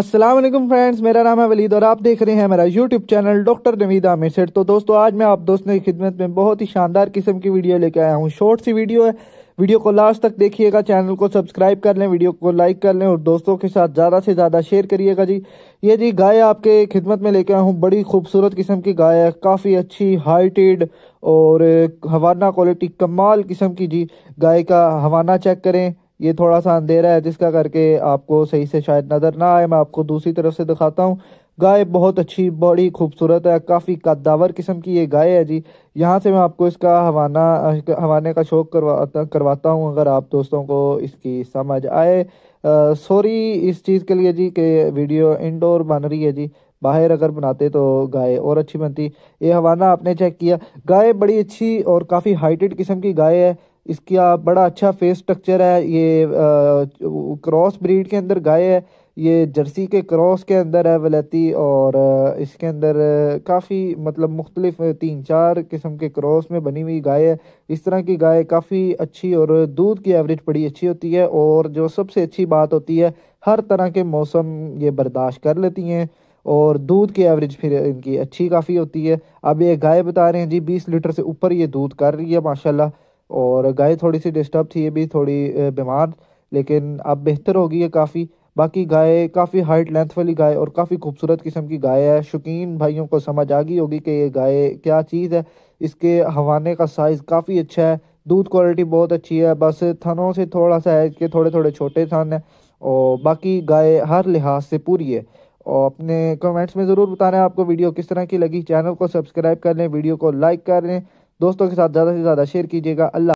Aslam friends मेरा नाम है वलीद और आप देख रहे हैं मेरा YouTube channel doctor Naveed Aamir Seth तो दोस्तों आज मैं आप दोस्तों की खिदमत में बहुत ही शानदार किस्म की वीडियो लेके आया हूँ शॉर्ट सी वीडियो है वीडियो को लास्ट तक देखिएगा चैनल को सब्सक्राइब कर लें वीडियो को लाइक कर लें और दोस्तों के साथ ज़्यादा से ज़्यादा शेयर करिएगा जी ये जी गाय आपके खिदमत में लेके आया हूँ बड़ी खूबसूरत किस्म की गाय है काफ़ी अच्छी हाइटेड और हवाना क्वालिटी कमाल किस्म की जी गाय का हवाना चेक करें ये थोड़ा सा अंधेरा है जिसका करके आपको सही से शायद नज़र ना आए मैं आपको दूसरी तरफ से दिखाता हूँ गाय बहुत अच्छी बड़ी खूबसूरत है काफ़ी कद्दावर किस्म की ये गाय है जी यहाँ से मैं आपको इसका हवाना हवाने का शौक करवाता करवाता हूँ अगर आप दोस्तों को इसकी समझ आए सॉरी इस चीज़ के लिए जी कि वीडियो इंडोर बन रही है जी बाहर अगर बनाते तो गाय और अच्छी बनती ये हवाना आपने चेक किया गाय बड़ी अच्छी और काफ़ी हाइटेड किस्म की गाय है इसका बड़ा अच्छा फेस स्ट्रक्चर है ये क्रॉस ब्रीड के अंदर गाय है ये जर्सी के क्रॉस के अंदर है वलैती और इसके अंदर काफ़ी मतलब मुख्तलिफ तीन चार किस्म के क्रॉस में बनी हुई गाय है इस तरह की गाय काफ़ी अच्छी और दूध की एवरेज बड़ी अच्छी होती है और जो सबसे अच्छी बात होती है हर तरह के मौसम ये बर्दाश्त कर लेती हैं और दूध की एवरेज फिर इनकी अच्छी काफ़ी होती है अब ये गाय बता रहे हैं जी बीस लीटर से ऊपर ये दूध कर रही है माशाल्लाह और गाय थोड़ी सी डिस्टर्ब थी ये भी थोड़ी बीमार लेकिन अब बेहतर होगी है काफ़ी बाकी गाय काफ़ी हाइट लेंथ वाली गाय और काफ़ी खूबसूरत किस्म की गाय है शौकीन भाइयों को समझ आ गई होगी कि ये गाय क्या चीज़ है इसके हवाने का साइज़ काफ़ी अच्छा है दूध क्वालिटी बहुत अच्छी है बस थनों से थोड़ा सा है कि थोड़े थोड़े छोटे थन हैं और बाकी गाय हर लिहाज से पूरी है और अपने कमेंट्स में ज़रूर बता रहे हैं आपको वीडियो किस तरह की लगी चैनल को सब्सक्राइब कर लें वीडियो को लाइक कर लें दोस्तों के साथ ज़्यादा से ज़्यादा शेयर कीजिएगा अल्लाह